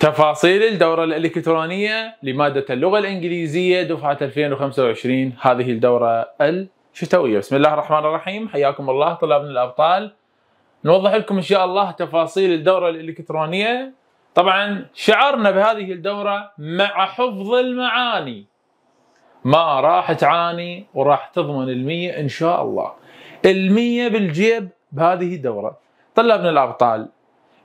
تفاصيل الدورة الإلكترونية لمادة اللغة الإنجليزية دفعة 2025 هذه الدورة الشتوية بسم الله الرحمن الرحيم حياكم الله طلابنا الأبطال نوضح لكم إن شاء الله تفاصيل الدورة الإلكترونية طبعا شعرنا بهذه الدورة مع حفظ المعاني ما راح تعاني وراح تضمن المية إن شاء الله المية بالجيب بهذه الدورة طلابنا الأبطال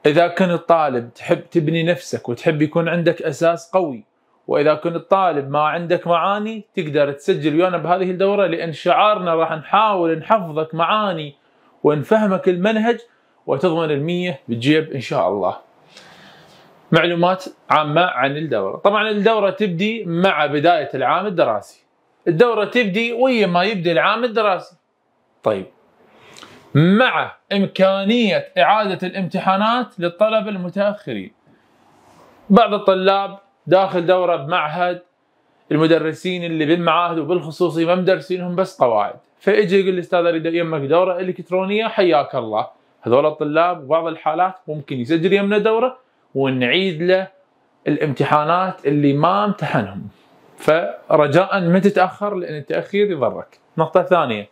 اذا كنت طالب تحب تبني نفسك وتحب يكون عندك اساس قوي واذا كنت طالب ما عندك معاني تقدر تسجل ويانا بهذه الدوره لان شعارنا راح نحاول نحفظك معاني ونفهمك المنهج وتضمن المية بالجيب ان شاء الله. معلومات عامه عن الدوره، طبعا الدوره تبدي مع بدايه العام الدراسي. الدوره تبدي ويا ما يبدا العام الدراسي. طيب مع إمكانية إعادة الامتحانات للطلبة المتأخرين بعض الطلاب داخل دورة بمعهد المدرسين اللي بالمعاهد وبالخصوصي ما مدرسينهم بس قواعد فيجي يقول الاستاذ اريد يمك دوره الكترونيه حياك الله هذول الطلاب بعض الحالات ممكن يسجل يمنا دوره ونعيد له الامتحانات اللي ما امتحنهم فرجاء ما تتاخر لان التاخير يضرك نقطه ثانيه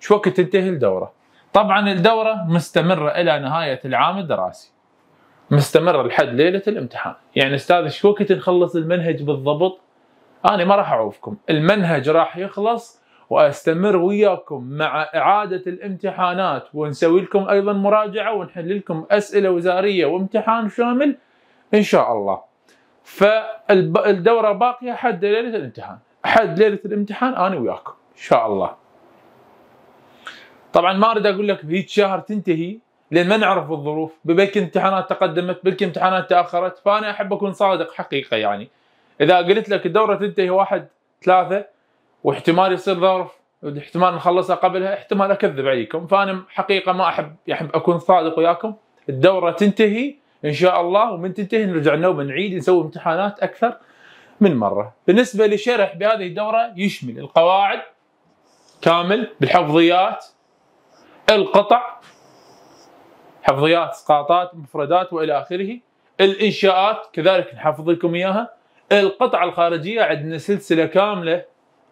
شو وقت تنتهي الدوره طبعا الدورة مستمرة إلى نهاية العام الدراسي مستمرة لحد ليلة الامتحان يعني أستاذ شو وقت نخلص المنهج بالضبط أنا ما راح أعوفكم المنهج راح يخلص واستمر وياكم مع اعاده الامتحانات ونسوي لكم ايضا مراجعه ونحل لكم اسئله وزاريه وامتحان شامل ان شاء الله. فالدوره باقيه حد ليله الامتحان، حد ليله الامتحان انا وياكم ان شاء الله. طبعا ما اريد اقول لك بهيك شهر تنتهي لان ما نعرف الظروف بلكن امتحانات تقدمت بلكن امتحانات تاخرت فانا احب اكون صادق حقيقه يعني اذا قلت لك الدوره تنتهي واحد ثلاثة واحتمال يصير ظرف واحتمال نخلصها قبلها احتمال اكذب عليكم فانا حقيقه ما احب احب اكون صادق وياكم الدوره تنتهي ان شاء الله ومن تنتهي نرجع نوم نعيد نسوي امتحانات اكثر من مره بالنسبه لشرح بهذه الدوره يشمل القواعد كامل بالحفظيات القطع حفظيات اسقاطات مفردات والى اخره الانشاءات كذلك نحفظ لكم اياها القطع الخارجيه عندنا سلسله كامله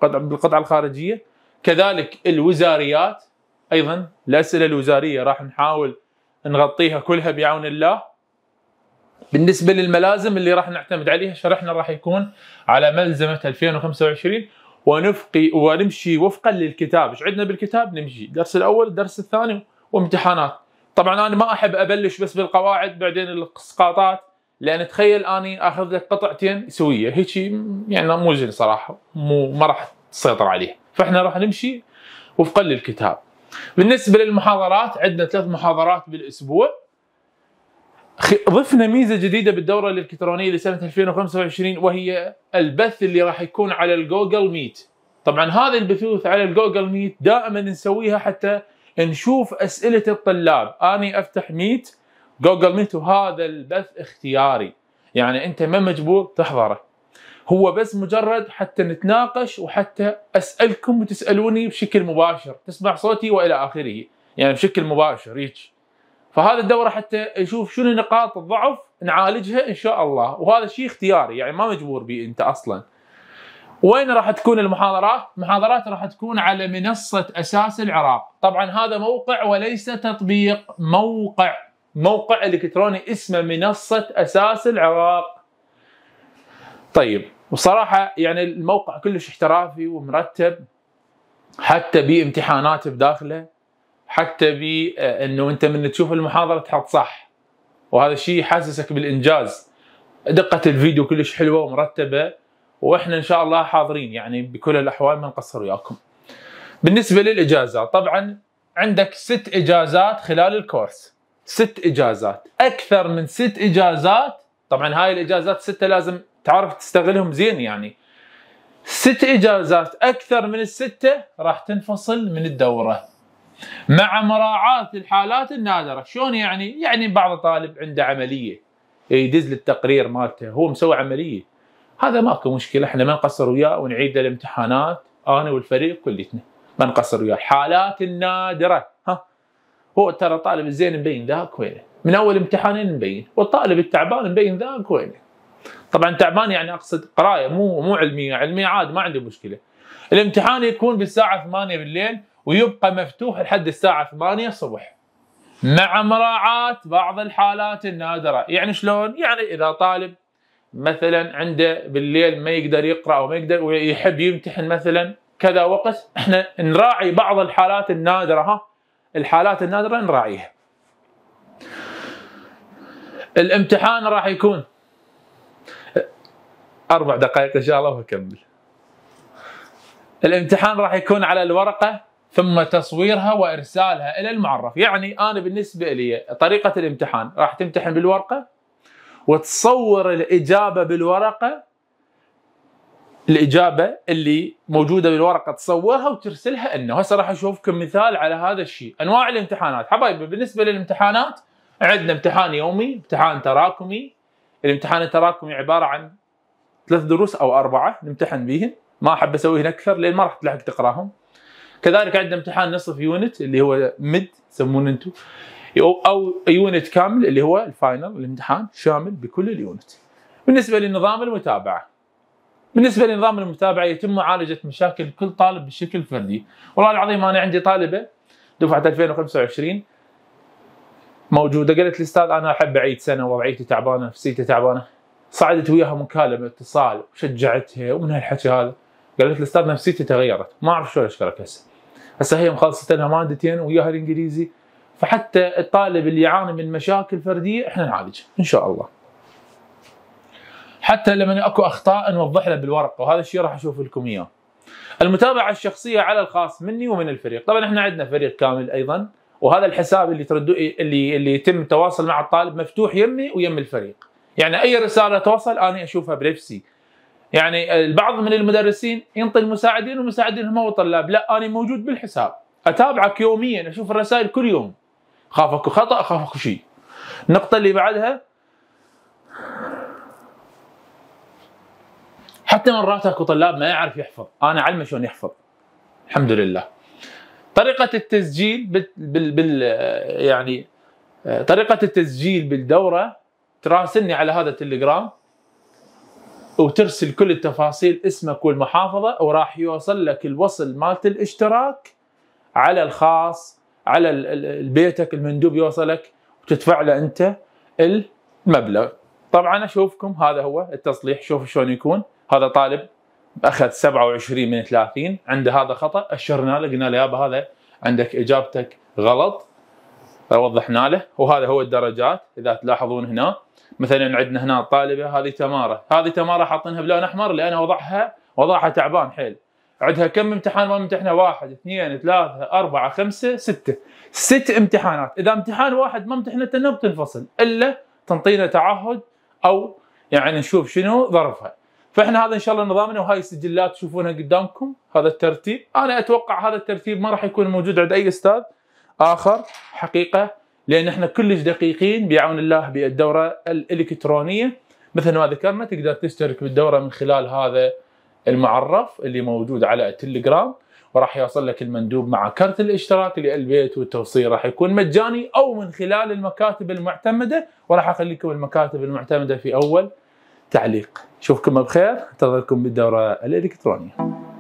بالقطع الخارجيه كذلك الوزاريات ايضا الاسئله الوزاريه راح نحاول نغطيها كلها بعون الله بالنسبه للملازم اللي راح نعتمد عليها شرحنا راح يكون على ملزمه 2025 ونفقي ونمشي وفقا للكتاب ايش عندنا بالكتاب نمشي الدرس الاول الدرس الثاني وامتحانات طبعا انا ما احب ابلش بس بالقواعد بعدين الاسقاطات لان تخيل اني اخذ لك قطعتين سويه هيك يعني مو زين صراحه مو ما راح تسيطر عليه فاحنا راح نمشي وفقا للكتاب بالنسبه للمحاضرات عندنا ثلاث محاضرات بالاسبوع ضفنا ميزه جديده بالدوره الالكترونيه لسنه 2025 وهي البث اللي راح يكون على الجوجل ميت. طبعا هذه البثوث على الجوجل ميت دائما نسويها حتى نشوف اسئله الطلاب، اني افتح ميت جوجل ميت وهذا البث اختياري، يعني انت ما مجبور تحضره. هو بس مجرد حتى نتناقش وحتى اسالكم وتسالوني بشكل مباشر، تسمع صوتي والى اخره، يعني بشكل مباشر هيك. فهذه الدوره حتى نشوف شنو نقاط الضعف نعالجها ان شاء الله وهذا شيء اختياري يعني ما مجبور به انت اصلا وين راح تكون المحاضرات؟ المحاضرات راح تكون على منصة أساس العراق طبعا هذا موقع وليس تطبيق موقع موقع إلكتروني اسمه منصة أساس العراق طيب وصراحة يعني الموقع كلش احترافي ومرتب حتى بامتحانات بداخله حتى بانه آه، انت من تشوف المحاضره تحط صح وهذا الشيء يحسسك بالانجاز دقه الفيديو كلش حلوه ومرتبه واحنا ان شاء الله حاضرين يعني بكل الاحوال ما نقصر وياكم بالنسبه للاجازه طبعا عندك ست اجازات خلال الكورس ست اجازات اكثر من ست اجازات طبعا هاي الاجازات سته لازم تعرف تستغلهم زين يعني ست اجازات اكثر من السته راح تنفصل من الدوره مع مراعاة الحالات النادرة شلون يعني يعني بعض طالب عنده عملية يدز للتقرير مالته هو مسوي عملية هذا ماكو مشكلة احنا ما نقصر وياه ونعيد الامتحانات انا والفريق كلتنا ما نقصر وياه الحالات النادرة ها هو ترى طالب الزين مبين ذاك وينه من اول امتحانين مبين والطالب التعبان مبين ذاك وينه طبعا تعبان يعني اقصد قرايه مو مو علميه علميه عاد ما عندي مشكله الامتحان يكون بالساعه 8 بالليل ويبقى مفتوح لحد الساعة 8 الصبح مع مراعاة بعض الحالات النادرة يعني شلون؟ يعني إذا طالب مثلا عنده بالليل ما يقدر يقرأ أو ما يقدر ويحب يمتحن مثلا كذا وقت احنا نراعي بعض الحالات النادرة ها الحالات النادرة نراعيها الامتحان راح يكون أربع دقائق إن شاء الله وأكمل الامتحان راح يكون على الورقة ثم تصويرها وارسالها الى المعرف، يعني انا بالنسبه لي طريقه الامتحان راح تمتحن بالورقه وتصور الاجابه بالورقه الاجابه اللي موجوده بالورقه تصورها وترسلها انه هسه راح اشوفكم مثال على هذا الشيء، انواع الامتحانات، حبايبي بالنسبه للامتحانات عندنا امتحان يومي، امتحان تراكمي، الامتحان التراكمي عباره عن ثلاث دروس او اربعه نمتحن بيهن، ما احب اسويهن اكثر لان ما راح تلحق تقراهم. كذلك عندنا امتحان نصف يونت اللي هو ميد تسمونه انتم او يونت كامل اللي هو الفاينل الامتحان شامل بكل اليونت. بالنسبه لنظام المتابعه بالنسبه لنظام المتابعه يتم معالجه مشاكل كل طالب بشكل فردي، والله العظيم انا عندي طالبه دفعه 2025 موجوده قالت لي استاذ انا احب اعيد سنه وضعيتي تعبانه نفسيتي تعبانه صعدت وياها مكالمه اتصال وشجعتها ومن هالحكي هذا قالت لي استاذ نفسيتي تغيرت ما اعرف شو اشكرك هسه هسه هي مخلصه لها مادتين وياها الانجليزي فحتى الطالب اللي يعاني من مشاكل فرديه احنا نعالجها ان شاء الله. حتى لما اكو اخطاء نوضح له بالورقه وهذا الشيء راح اشوف لكم اياه. المتابعه الشخصيه على الخاص مني ومن الفريق، طبعا احنا عندنا فريق كامل ايضا وهذا الحساب اللي ترد اللي اللي يتم التواصل مع الطالب مفتوح يمي ويم الفريق. يعني اي رساله توصل انا اشوفها بنفسي يعني البعض من المدرسين ينطي المساعدين والمساعدين هم طلاب لا انا موجود بالحساب اتابعك يوميا اشوف الرسائل كل يوم خاف اكو خطا خاف اكو شيء النقطه اللي بعدها حتى مرات اكو طلاب ما يعرف يحفظ انا علمه شلون يحفظ الحمد لله طريقه التسجيل بال, بال, بال يعني آه، طريقه التسجيل بالدوره تراسلني على هذا التليجرام وترسل كل التفاصيل اسمك والمحافظه وراح يوصل لك الوصل مالت الاشتراك على الخاص على بيتك المندوب يوصلك وتدفع له انت المبلغ طبعا اشوفكم هذا هو التصليح شوف شلون يكون هذا طالب اخذ 27 من 30 عنده هذا خطا اشرنا له قلنا له يابا هذا عندك اجابتك غلط وضحنا له وهذا هو الدرجات اذا تلاحظون هنا مثلا عندنا هنا طالبه هذه تماره هذه تماره حاطينها بلون احمر لان وضعها وضعها تعبان حيل عندها كم امتحان ما امتحنا واحد اثنين ثلاثة أربعة خمسة ستة ست امتحانات إذا امتحان واحد ما امتحنته النوم تنفصل إلا تنطينا تعهد أو يعني نشوف شنو ظرفها فاحنا هذا ان شاء الله نظامنا وهاي السجلات تشوفونها قدامكم هذا الترتيب انا اتوقع هذا الترتيب ما راح يكون موجود عند اي استاذ اخر حقيقه لان احنا كلش دقيقين بعون الله بالدوره الالكترونيه مثل ما ذكرنا تقدر تشترك بالدوره من خلال هذا المعرف اللي موجود على التليجرام وراح يوصل لك المندوب مع كرت الاشتراك للبيت والتوصيل راح يكون مجاني او من خلال المكاتب المعتمده وراح اخليكم المكاتب المعتمده في اول تعليق اشوفكم بخير انتظركم بالدوره الالكترونيه